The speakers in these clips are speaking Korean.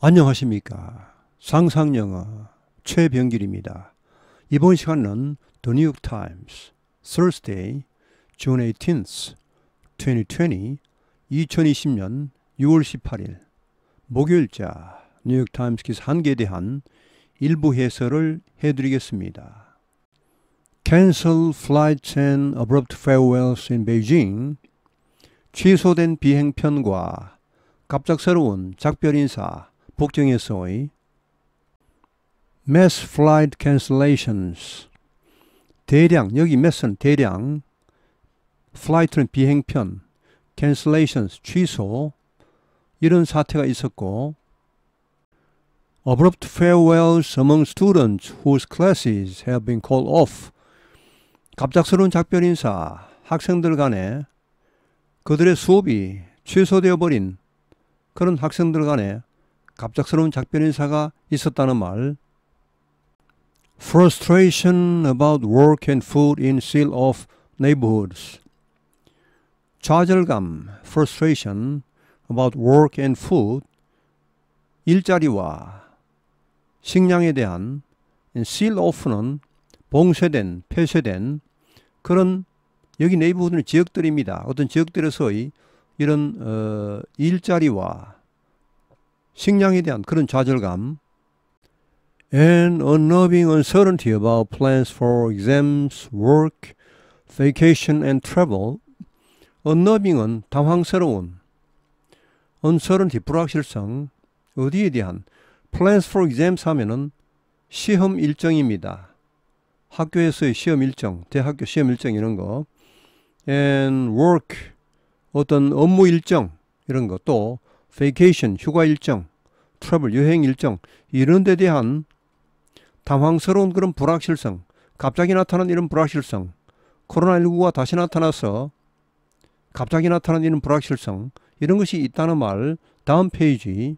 안녕하십니까. 상상영어 최병길입니다. 이번 시간은 The New York Times, Thursday, June 18th, 2020, 2020년 6월 18일, 목요일자 뉴욕 타임스 기사 한 개에 대한 일부 해설을 해드리겠습니다. Cancel flights and abrupt farewells in Beijing. 취소된 비행편과 갑작스러운 작별 인사, 복종에서의 mass flight cancellations 대량 여기 mass는 대량 flight는 비행편 cancellations 취소 이런 사태가 있었고 abrupt farewells among students whose classes have been called off 갑작스러운 작별 인사 학생들 간에 그들의 수업이 취소되어 버린 그런 학생들 간에 갑작스러운 작별 인사가 있었다는 말. Frustration about work and food in seal-off neighborhoods. 좌절감, frustration about work and food. 일자리와 식량에 대한 seal-off는 봉쇄된, 폐쇄된 그런 여기 네이버후드는 지역들입니다. 어떤 지역들에서의 이런 어, 일자리와 식량에 대한 그런 좌절감. And unnerving uncertainty about plans for exams, work, vacation and travel. unnerving은 당황스러운, uncertainty 불확실성, 어디에 대한 plans for exams 하면은 시험 일정입니다. 학교에서의 시험 일정, 대학교 시험 일정 이런 거. and work 어떤 업무 일정 이런 것또 베이케이션, 휴가 일정, 트러블, 여행 일정 이런 데 대한 당황스러운 그런 불확실성, 갑자기 나타난 이런 불확실성, 코로나19가 다시 나타나서 갑자기 나타난 이런 불확실성 이런 것이 있다는 말 다음 페이지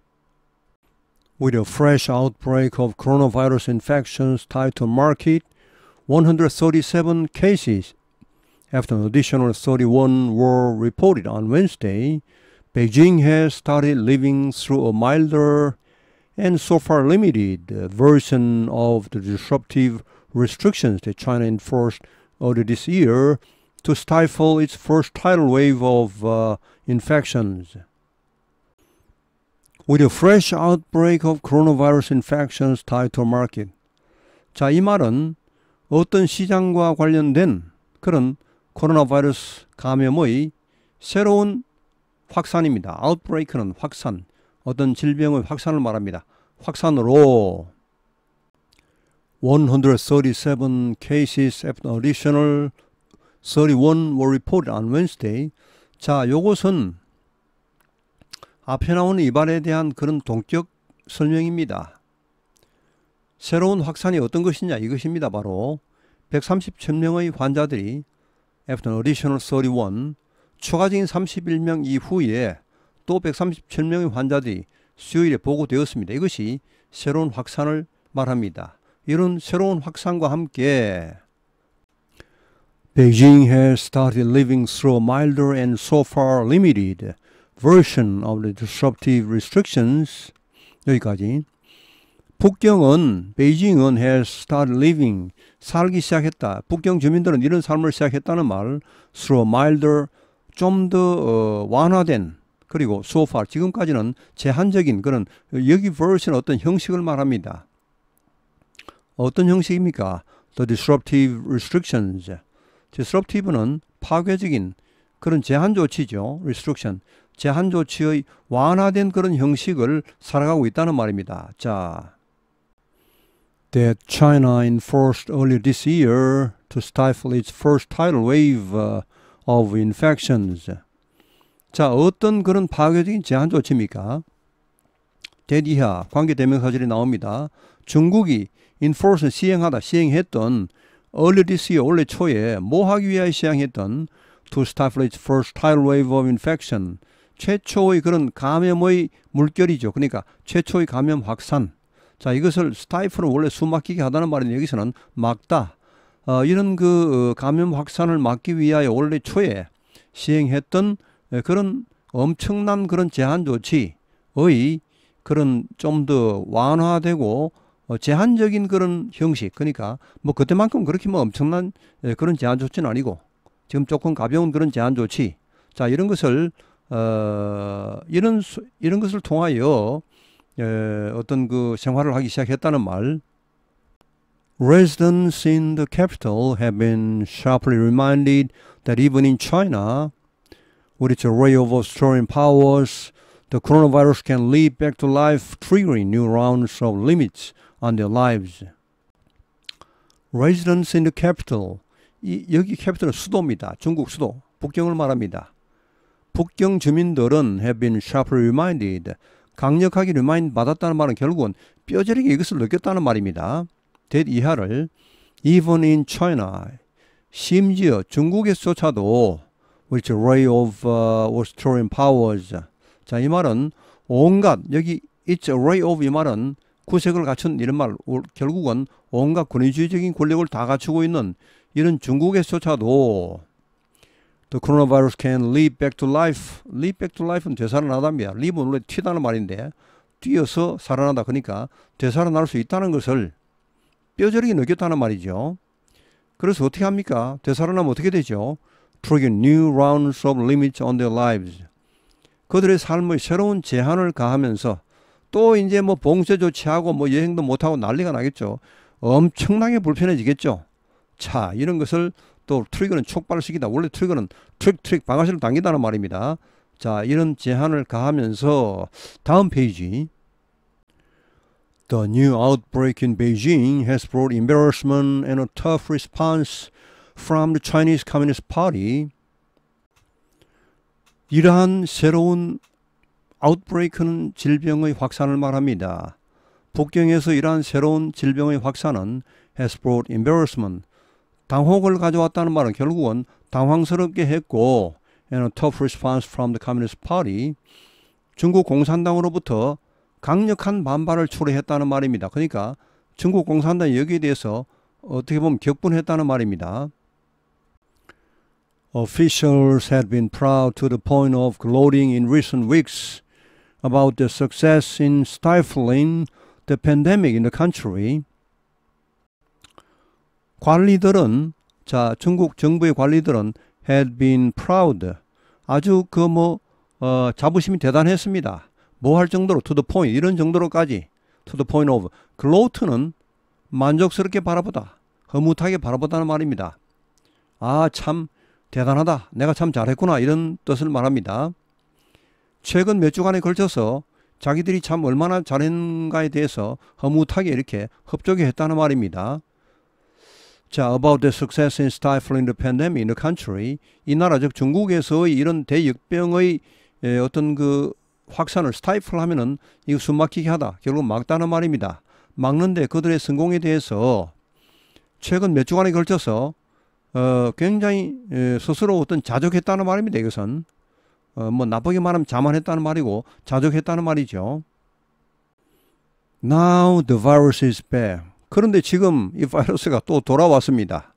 With a fresh outbreak of coronavirus infections tied to market, 137 cases after an additional 31 were reported on Wednesday, Beijing has started living through a milder and so far limited uh, version of the disruptive restrictions that China enforced earlier this year to stifle its first tidal wave of uh, infections. With a fresh outbreak of coronavirus infections tied to market. 자, 이 말은 어떤 시장과 관련된 그런 코로나 바이러스 감염의 새로운 확산입니다. o u t b r e 는 확산, 어떤 질병의 확산을 말합니다. 확산으로 137 cases a d d i t i o n a l 31 were reported on Wednesday. 자, 요것은 앞에 나오는 이발에 대한 그런 동격 설명입니다. 새로운 확산이 어떤 것이냐 이것입니다. 바로 137명의 환자들이 after additional 31 추가적인 31명 이후에 또 137명의 환자들이 수요일에 보고되었습니다. 이것이 새로운 확산을 말합니다. 이런 새로운 확산과 함께 Beijing has started living through a milder and so far limited version of the disruptive restrictions 여기까지 북경은 베이징은 has started living 살기 시작했다. 북경 주민들은 이런 삶을 시작했다는 말 through a milder 좀더 완화된 그리고 so far 지금까지는 제한적인 그런 여기 version 어떤 형식을 말합니다. 어떤 형식입니까? The disruptive restrictions. disruptive는 파괴적인 그런 제한 조치죠. restriction. 제한 조치의 완화된 그런 형식을 살아가고 있다는 말입니다. 자. That China enforced early this year to stifle its first tidal wave of infections. 자, 어떤 그런 파괴적인 제한 조치입니까? 대리하 관계 대명 사절이 나옵니다. 중국이 enforce 시행하다 시행했던 early this year 올해 초에 모하기 뭐 위하 시행했던 to stifle its first tidal wave of infection 최초의 그런 감염의 물결이죠. 그러니까 최초의 감염 확산. 자, 이것을 스타이프는 원래 숨막히게 하다는 말인데 여기서는 막다. 어, 이런 그 어, 감염 확산을 막기 위하여 올해 초에 시행했던 예, 그런 엄청난 그런 제한 조치의 그런 좀 더 완화되고 어, 제한적인 그런 형식 그러니까 뭐 그때만큼 그렇게 뭐 엄청난 예, 그런 제한 조치는 아니고 지금 조금 가벼운 그런 제한 조치 자 이런 것을 어 이런 이런 것을 통하여 예, 어떤 그 생활을 하기 시작했다는 말 Residents in the capital have been sharply reminded that even in China, with its array of Australian powers, the coronavirus can lead back to life, triggering new rounds of limits on their lives. Residents in the capital, 이, 여기 capital은 수도입니다. 중국 수도, 북경을 말합니다. 북경 주민들은 have been sharply reminded, 강력하게 remind 받았다는 말은 결국은 뼈저리게 이것을 느꼈다는 말입니다. that 이하를 even in China 심지어 중국에서조차도 which array of uh, Australian powers 자 이 말은 온갖 여기 it's array of 이 말은 구색을 갖춘 이런 말 결국은 온갖 권위주의적인 권력을 다 갖추고 있는 이런 중국에서조차도 The coronavirus can leap back to life. leap back to life는 되살아나다입니다. leap은 원래 튀다는 말인데 뛰어서 살아난다. 그러니까 되살아날 수 있다는 것을 뼈저리게 느꼈다는 말이죠. 그래서 어떻게 합니까? 되살아나면 어떻게 되죠? Trigger new rounds of limits on their lives. 그들의 삶의 새로운 제한을 가하면서 또 이제 뭐 봉쇄 조치하고 뭐 여행도 못하고 난리가 나겠죠. 엄청나게 불편해지겠죠. 자, 이런 것을 또 트리거는 촉발시킨다 원래 트리거는 트릭 트릭 방아쇠를 당긴다는 말입니다. 자, 이런 제한을 가하면서 다음 페이지. The new outbreak in Beijing has brought embarrassment and a tough response from the Chinese Communist Party. 이러한 새로운 아웃브레이크는 질병의 확산을 말합니다. 북경에서 이러한 새로운 질병의 확산은 has brought embarrassment. 당혹을 가져왔다는 말은 결국은 당황스럽게 했고 and a tough response from the Communist Party. 중국 공산당으로부터 강력한 반발을 초래했다는 말입니다. 그러니까 중국 공산당이 여기에 대해서 어떻게 보면 격분했다는 말입니다. Officials had been proud to the point of gloating in recent weeks about the success in stifling the pandemic in the country. 관리들은 자 중국 정부의 관리들은 had been proud 아주 그뭐 어, 자부심이 대단했습니다. 뭐할 정도로 투더 포인트 이런 정도로까지 투더 포인트 오브 글로트는 만족스럽게 바라보다 허무하게 바라보다는 말입니다. 아 참 대단하다 내가 참 잘했구나 이런 뜻을 말합니다. 최근 몇 주간에 걸쳐서 자기들이 참 얼마나 잘했는가에 대해서 허무하게 이렇게 흡족해 했다는 말입니다. 자, about the success in stifling the pandemic in the country. 이 나라, 즉 중국에서의 이런 대역병의 어떤 그 확산을 스타이플 하면은 이거 숨막히게 하다. 결국 막다는 말입니다. 막는데 그들의 성공에 대해서 최근 몇 주간에 걸쳐서 어, 굉장히 에, 스스로 어떤 자족했다는 말입니다. 이것은 어, 뭐 나쁘게 말하면 자만했다는 말이고 자족했다는 말이죠. Now the virus is back. 그런데 지금 이 바이러스가 또 돌아왔습니다.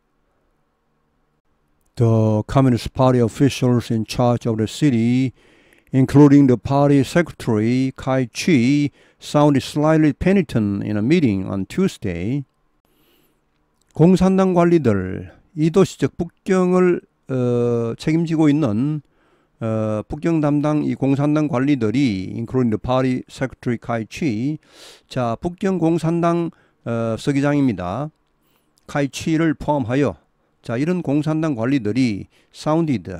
The Communist Party officials in charge of the city including the party secretary Kai Chi, sounded slightly penitent in a meeting on Tuesday. 공산당 관리들, 이 도시적 북경을 어, 책임지고 있는 어, 북경 담당 이 공산당 관리들이 including the party secretary Kai Chi, 자 북경 공산당 어, 서기장입니다. Kai Chi를 포함하여 자 이런 공산당 관리들이 sounded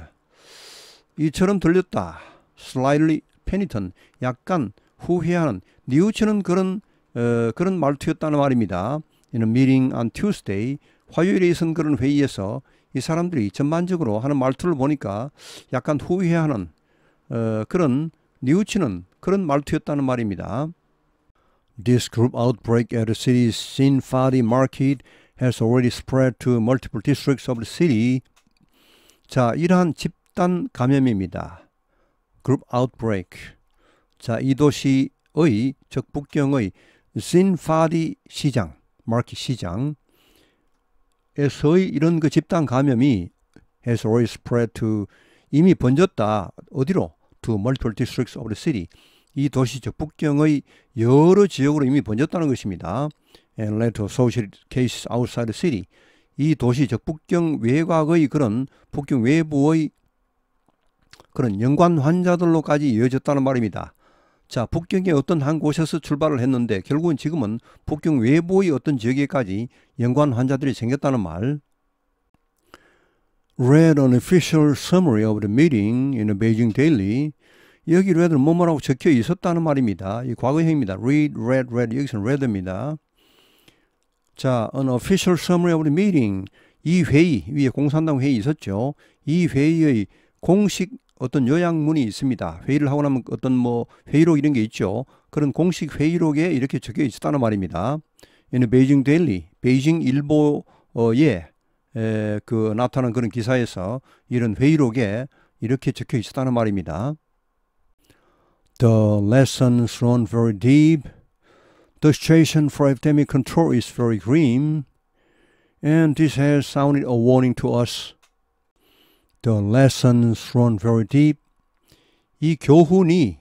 이처럼 들렸다. slightly penitent, 약간 후회하는, 뉘우치는 그런 어, 그런 말투였다는 말입니다. 이는 meeting on Tuesday, 화요일에 있은 그런 회의에서 이 사람들이 전반적으로 하는 말투를 보니까 약간 후회하는 어, 그런 뉘우치는 그런 말투였다는 말입니다. This group outbreak at the city's Sinfadi market has already spread to multiple districts of the city. 자, 이러한 집단 감염입니다. 그룹 아웃브레이크. 자, 이 도시의 적북경의 신파디 시장, 마켓 시장에서의 이런 그 집단 감염이 has already spread to 이미 번졌다. 어디로? to multiple districts of the city. 이 도시 적북경의 여러 지역으로 이미 번졌다는 것입니다. and led to social cases outside the city. 이 도시 적북경 외곽의 그런 북경 외부의 그런 연관 환자들로까지 이어졌다는 말입니다. 자, 북경의 어떤 한 곳에서 출발을 했는데 결국은 지금은 북경 외부의 어떤 지역에까지 연관 환자들이 생겼다는 말. Read an official summary of the meeting in a Beijing Daily. 여기 read는 뭐뭐라고 적혀 있었다는 말입니다. 이 과거형입니다. read, read, read. 여기서는 read입니다. 자, an official summary of the meeting. 이 회의, 위에 공산당 회의 있었죠. 이 회의의 공식 어떤 요약문이 있습니다. 회의를 하고 나면 어떤 뭐 회의록 이런 게 있죠. 그런 공식 회의록에 이렇게 적혀 있었다는 말입니다. 얘는 베이징 데일리, 베이징 일보 에, 그 나타난 그런 기사에서 이런 회의록에 이렇게 적혀 있었다는 말입니다. The lessons run very deep. The situation for epidemic control is very grim. And this has sounded a warning to us. The lessons thrown very deep. 이 교훈이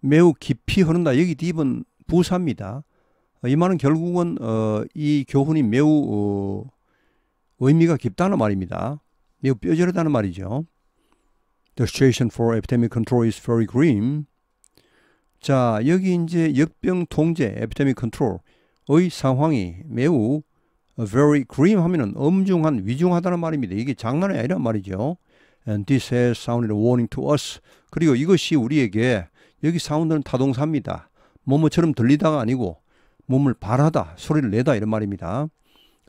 매우 깊이 흐른다. 여기 deep은 부사입니다. 이 말은 결국은 어, 이 교훈이 매우 어, 의미가 깊다는 말입니다. 매우 뼈저리다는 말이죠. The situation for epidemic control is very grim. 자, 여기 이제 역병 통제, epidemic control의 상황이 매우 very grim 하면은 엄중한 위중하다는 말입니다. 이게 장난이 아니란 말이죠. And this has sounded a warning to us. 그리고 이것이 우리에게 여기 사운드는 타동사입니다. 뭐뭐처럼 들리다가 아니고 몸을 발하다 소리를 내다 이런 말입니다.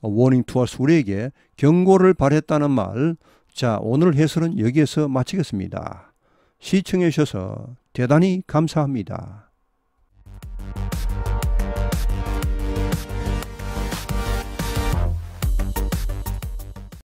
A warning to us 우리에게 경고를 발했다는 말. 자 오늘 해설은 여기에서 마치겠습니다. 시청해 주셔서 대단히 감사합니다.